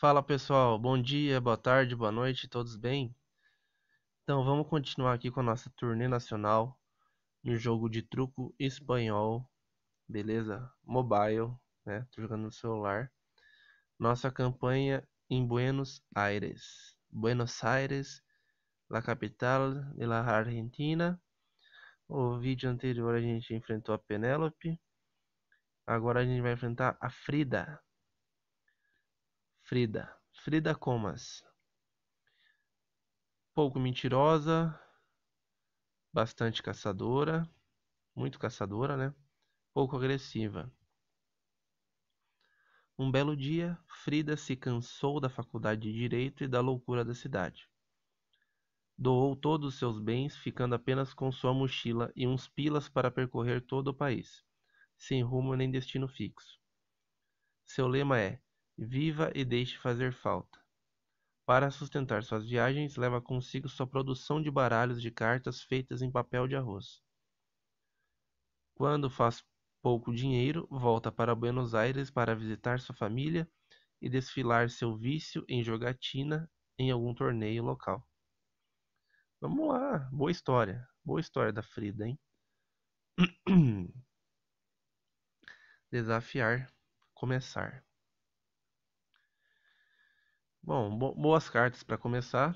Fala pessoal, bom dia, boa tarde, boa noite, todos bem? Então vamos continuar aqui com a nossa turnê nacional no jogo de truco espanhol, beleza? Mobile, né? Tô jogando no celular. Nossa campanha em Buenos Aires. Buenos Aires, la capital de la Argentina. O vídeo anterior a gente enfrentou a Penélope. Agora a gente vai enfrentar a Frida. Frida, Frida Comas. Pouco mentirosa, bastante caçadora, muito caçadora, né? Pouco agressiva. Um belo dia, Frida se cansou da faculdade de direito e da loucura da cidade. Doou todos os seus bens, ficando apenas com sua mochila e uns pilas para percorrer todo o país, sem rumo nem destino fixo. Seu lema é: Viva e deixe fazer falta. Para sustentar suas viagens, leva consigo sua produção de baralhos de cartas feitas em papel de arroz. Quando faz pouco dinheiro, volta para Buenos Aires para visitar sua família e desfilar seu vício em jogatina em algum torneio local. Vamos lá, boa história. Boa história da Frida, hein? Desafiar, começar. Bom, boas cartas para começar.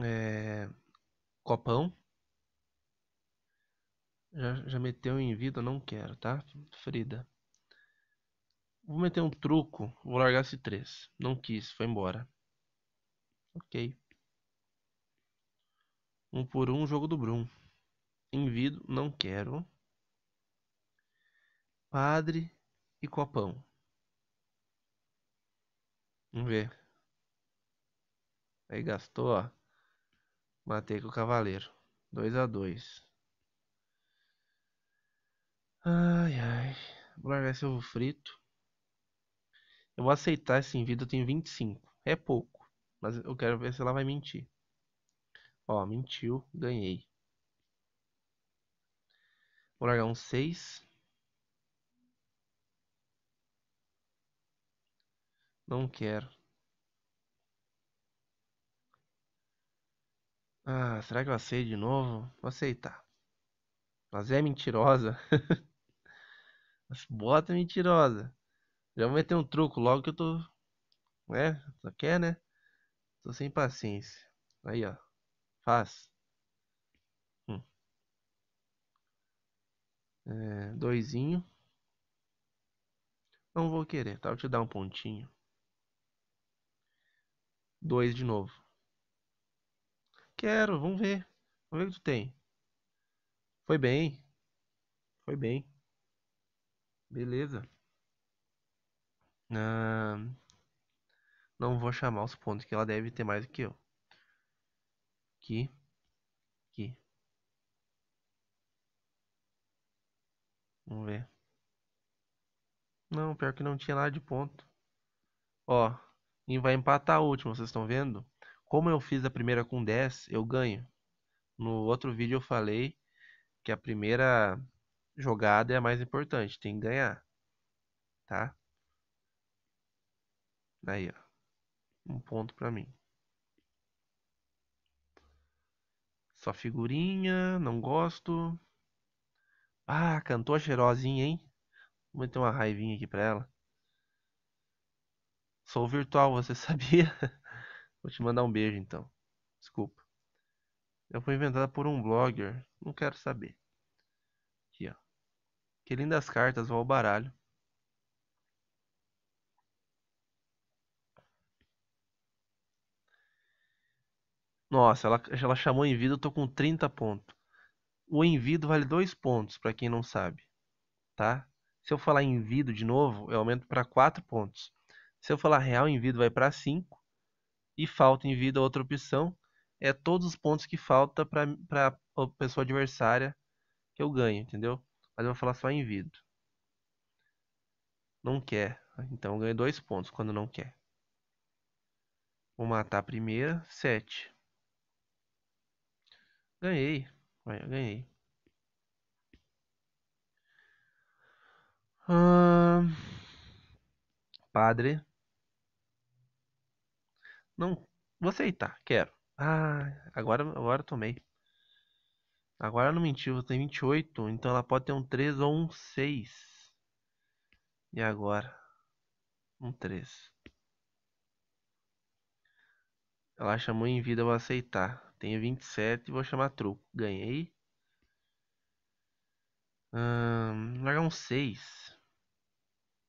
É... Copão. Já, já meteu em vida, não quero, tá? Frida. Vou meter um truco, vou largar esse 3. Não quis, foi embora. Ok. Um por um, jogo do Brum. Envido, não quero. Padre e Copão. Vamos ver. Aí gastou, ó. Matei com o cavaleiro. 2 a 2 Ai, ai. Vou largar esse ovo frito. Eu vou aceitar esse envio, eu tenho 25. É pouco. Mas eu quero ver se ela vai mentir. Ó, mentiu. Ganhei. Vou largar um 6. Não quero. Ah, será que eu aceito de novo? Vou aceitar. Mas é mentirosa. Mas bota mentirosa. Já vou meter um truco logo que eu tô. Né? Só quer, né? Tô sem paciência. Aí, ó. Faz. Hum. É, doisinho. Não vou querer, tá? Vou te dar um pontinho. Dois de novo. Quero, vamos ver. Vamos ver o que tu tem. Foi bem. Foi bem. Beleza. Ah, não vou chamar os pontos que ela deve ter mais do que eu. Aqui. Aqui. Vamos ver. Não, pior que não tinha nada de ponto. Ó, e vai empatar a última, vocês estão vendo? Como eu fiz a primeira com 10, eu ganho. No outro vídeo eu falei que a primeira jogada é a mais importante, tem que ganhar. Tá? Aí, ó. Um ponto pra mim. Só figurinha, não gosto. Ah, cantou cheirosinha, hein? Vou meter uma raivinha aqui pra ela. Sou virtual, você sabia? Vou te mandar um beijo então. Desculpa. Ela foi inventada por um blogger. Não quero saber. Aqui, ó. Que lindas cartas vão ao baralho. Nossa, ela, ela chamou envido, eu tô com 30 pontos. O envido vale 2 pontos, para quem não sabe. Tá? Se eu falar envido de novo, eu aumento para 4 pontos. Se eu falar real, envido vai para 5 e falta em vida outra opção, é todos os pontos que falta para a pessoa adversária que eu ganho, entendeu? Mas eu vou falar só em vida. Não quer. Então eu ganho dois pontos quando não quer. Vou matar a primeira. Sete. Ganhei. ganhei. Hum... Padre. Não. Vou aceitar, quero. Ah, agora, agora tomei. Agora não mentiu, tem 28, então ela pode ter um 3 ou um 6. E agora? Um 3. Ela chamou em vida, eu vou aceitar. Tenho 27 e vou chamar truco. Ganhei. Hum, largar um 6.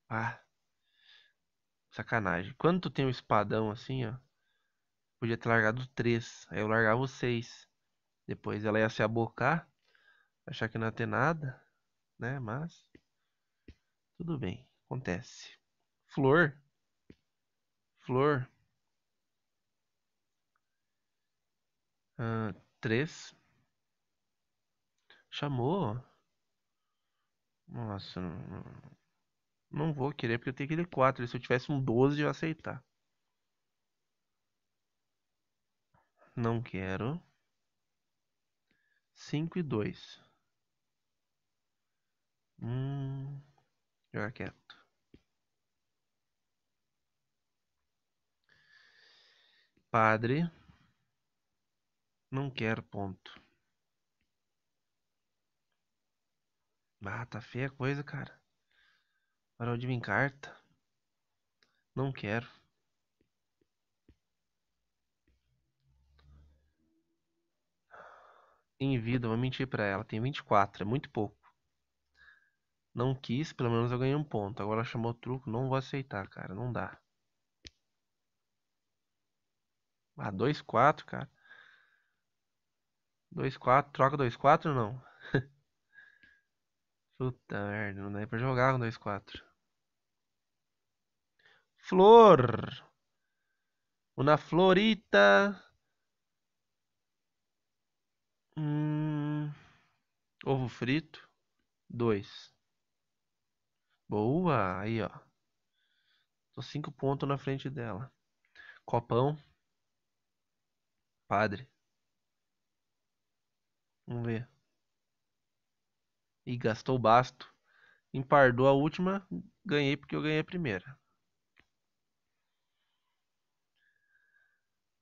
Ah. Sacanagem. Quando tu tem um espadão assim, ó podia ter largado 3. Aí eu largava o seis Depois ela ia se abocar, achar que não ia ter nada, né? Mas tudo bem, acontece. Flor. Flor. Ah, 3. Chamou. Nossa, não, não vou querer porque eu tenho que ter 4. Se eu tivesse um 12, eu ia aceitar. não quero. cinco e dois. Hum, melhor quieto. Padre, não quero ponto. Ah, tá feia a coisa, cara. Parou de vir carta. Não quero. em vida, vou mentir para ela, tem 24, é muito pouco. Não quis, pelo menos eu ganhei um ponto. Agora chamou o truco, não vou aceitar, cara, não dá. Ah, 2-4, cara. 2-4, troca 2-4 ou não? Puta merda, não dá pra jogar com 2-4. Flor! Uma florita Hum, ovo frito. Dois. Boa. Aí, ó. Tô cinco pontos na frente dela. Copão. Padre. Vamos ver. E gastou basto. Empardou a última. Ganhei porque eu ganhei a primeira.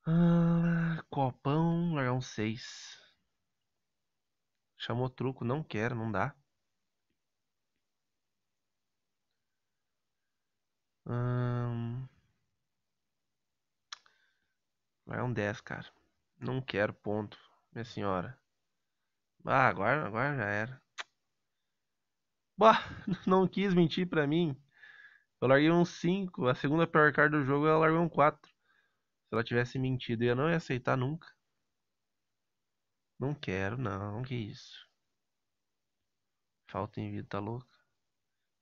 Ah, copão, largar um 6. Chamou truco, não quero, não dá. Hum... Vai um 10, cara. Não quero, ponto. Minha senhora. Ah, agora, agora já era. Bah, não quis mentir pra mim. Eu larguei um 5. A segunda pior card do jogo, ela largou um 4. Se ela tivesse mentido, eu não ia aceitar nunca. Não quero, não. Que isso? Falta em vida, tá louco?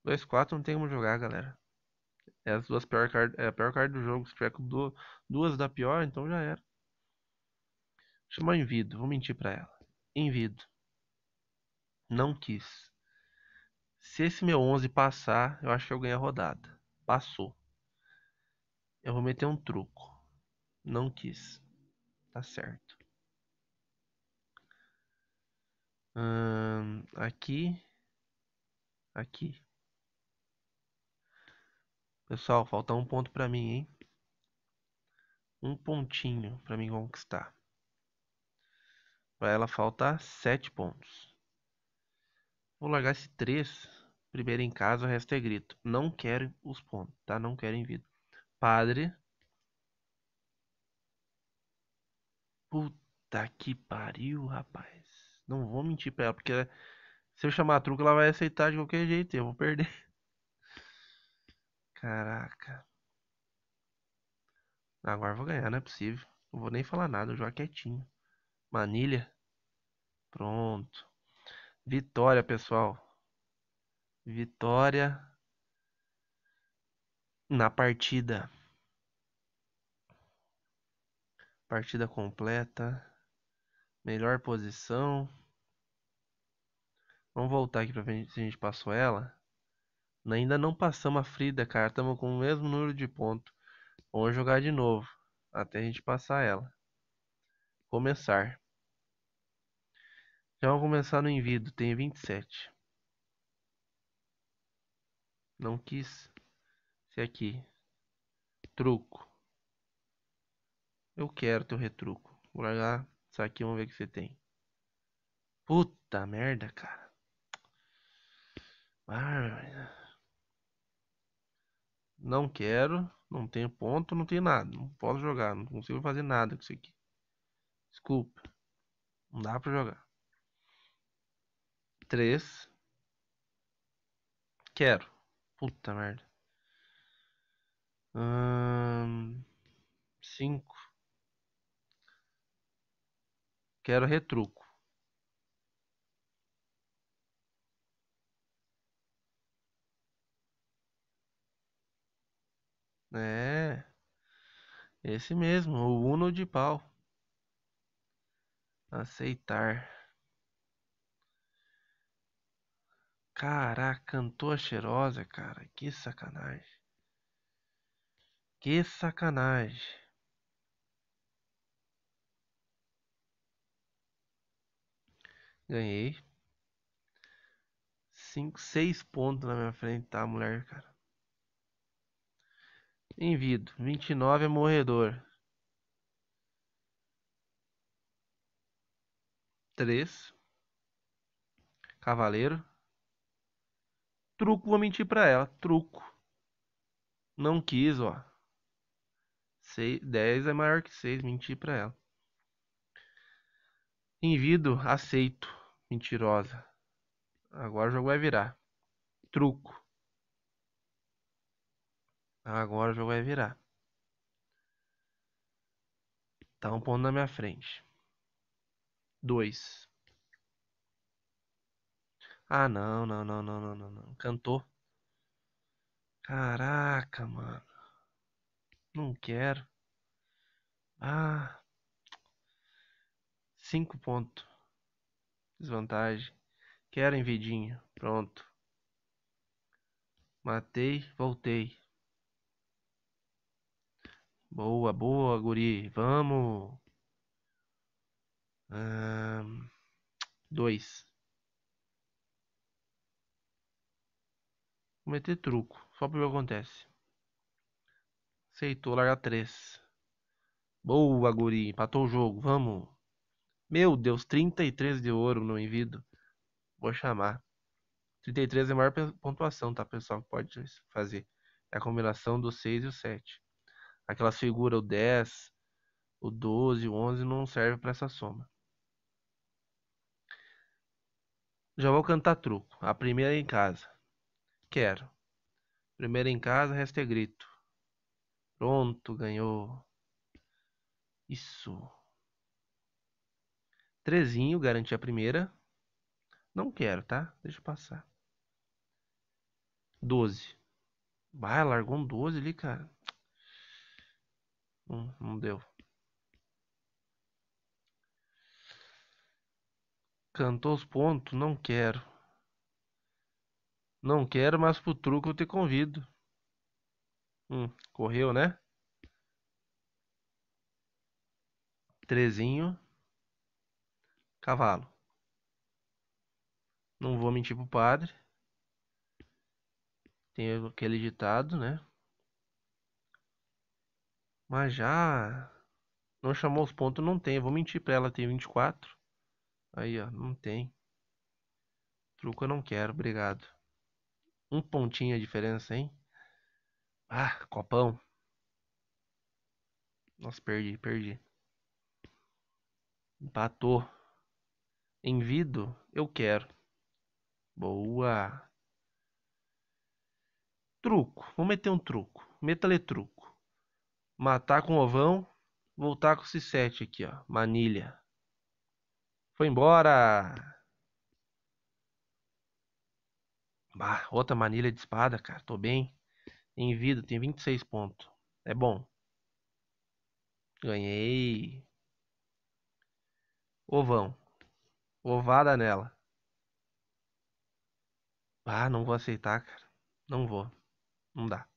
2-4 não tem como jogar, galera. É as duas pior card, é a pior card do jogo. Se tiver com duas da pior, então já era. Chamar vida, vou mentir pra ela. Envido. Não quis. Se esse meu 11 passar, eu acho que eu ganho a rodada. Passou. Eu vou meter um truco. Não quis. Tá certo. Hum, aqui. Aqui. Pessoal, falta um ponto para mim, hein? Um pontinho para mim conquistar. Para ela faltar sete pontos. Vou largar esse três Primeiro em casa, o resto é grito. Não quero os pontos, tá? Não quero em vida. Padre. Puta que pariu, rapaz. Não vou mentir pra ela, porque se eu chamar a truco, ela vai aceitar de qualquer jeito. Eu vou perder. Caraca. Agora eu vou ganhar, não é possível. Não vou nem falar nada, eu jogo quietinho. Manilha. Pronto. Vitória, pessoal. Vitória na partida. Partida completa. Melhor posição. Vamos voltar aqui pra ver se a gente passou ela. Ainda não passamos a Frida, cara. Estamos com o mesmo número de pontos. Vamos jogar de novo. Até a gente passar ela. Começar. Já vamos começar no envido. Tem 27. Não quis. Esse aqui. Truco. Eu quero teu retruco. Vou largar isso aqui. Vamos ver o que você tem. Puta merda, cara. Ah, não quero, não tenho ponto, não tenho nada. Não posso jogar, não consigo fazer nada com isso aqui. Desculpa. Não dá pra jogar. 3. Quero. Puta merda. 5. Hum, Quero retruco. É. Esse mesmo, o Uno de pau. Aceitar. Caraca, cantou a cheirosa, cara. Que sacanagem. Que sacanagem. Ganhei. 5, 6 pontos na minha frente, tá, mulher, cara. Envido. 29 é morredor. 3. Cavaleiro. Truco, vou mentir pra ela. Truco. Não quis, ó. 10 é maior que 6, menti pra ela. Envido, aceito. Mentirosa. Agora o jogo vai virar. Truco. Agora o jogo vai virar. Tá um ponto na minha frente. Dois. Ah, não, não, não, não, não, não, não. Cantou. Caraca, mano. Não quero. Ah. Cinco pontos. Desvantagem. Quero em Pronto. Matei, voltei. Boa, boa, guri. Vamos. Um, dois. Vou meter truco. Só pra ver o que acontece. Aceitou larga três. Boa, guri. Empatou o jogo. Vamos. Meu Deus, 33 de ouro no envido. Vou chamar. 33 é a maior pontuação, tá, pessoal? Pode fazer. É a combinação do 6 e o 7 aquelas figuras, o 10, o 12, o 11, não serve para essa soma. Já vou cantar truco. A primeira é em casa. Quero. Primeira em casa, resto é grito. Pronto, ganhou. Isso. Trezinho, garantir a primeira. Não quero, tá? Deixa eu passar. 12. Vai, largou um 12 ali, cara. Hum, não deu. Cantou os pontos? Não quero. Não quero, mas pro truco eu te convido. Hum, correu, né? Trezinho. Cavalo. Não vou mentir pro padre. Tem aquele ditado, né? Mas já. Não chamou os pontos, não tem. Eu vou mentir pra ela, tem 24. Aí, ó, não tem. Truco eu não quero, obrigado. Um pontinho a diferença, hein? Ah, copão. Nossa, perdi, perdi. Empatou. Envido, eu quero. Boa. Truco, vou meter um truco. Metaletruco. Matar com ovão. Voltar com esse 7 aqui, ó. Manilha. Foi embora. Bah, outra manilha de espada, cara. Tô bem. Em vida, tem 26 pontos. É bom. Ganhei. Ovão. Ovada nela. Ah, não vou aceitar, cara. Não vou. Não dá.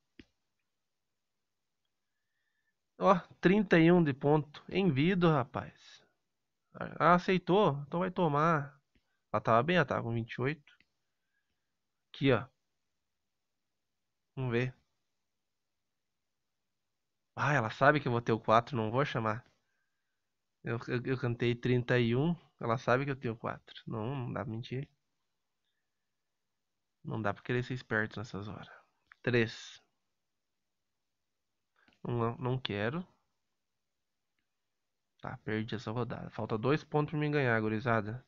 Ó, 31 de ponto. Envido, rapaz. Ah, aceitou? Então vai tomar. Ela tava bem, ela tava com 28. Aqui, ó. Vamos ver. Ah, ela sabe que eu vou ter o 4, não vou chamar. Eu, eu, eu cantei 31, ela sabe que eu tenho 4. Não, não dá pra mentir. Não dá pra querer ser esperto nessas horas. 3. Não, não quero. Tá, perdi essa rodada. Falta dois pontos pra me ganhar, gurizada.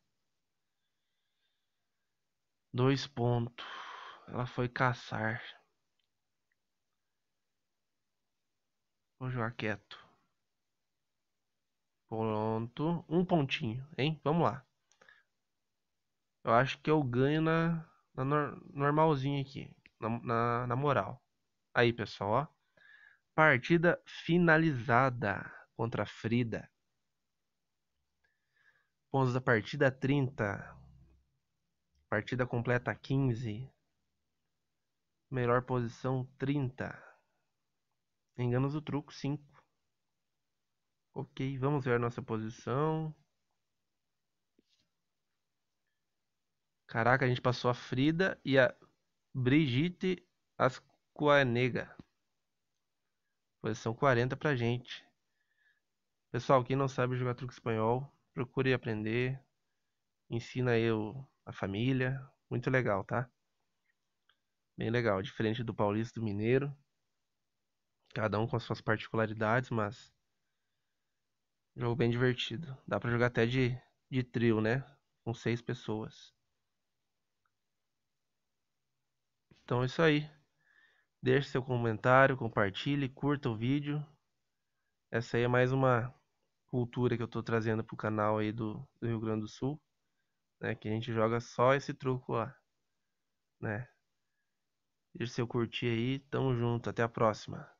Dois pontos. Ela foi caçar. Vou jogar quieto. Pronto. Um pontinho, hein? Vamos lá. Eu acho que eu ganho na, na normalzinha aqui. Na, na, na moral. Aí, pessoal, ó. Partida finalizada contra a Frida. Pontos da partida 30. Partida completa 15. Melhor posição 30. Enganos do truco 5. Ok, vamos ver a nossa posição. Caraca, a gente passou a Frida e a Brigitte Asquanega. Posição 40 pra gente. Pessoal, quem não sabe jogar truque espanhol, procure aprender. Ensina eu a família. Muito legal, tá? Bem legal. Diferente do paulista e do mineiro. Cada um com as suas particularidades, mas. Jogo bem divertido. Dá pra jogar até de, de trio, né? Com seis pessoas. Então é isso aí. Deixe seu comentário, compartilhe, curta o vídeo. Essa aí é mais uma cultura que eu estou trazendo pro canal aí do, do, Rio Grande do Sul, né? Que a gente joga só esse truco lá, né? Deixe seu curtir aí, tamo junto, até a próxima.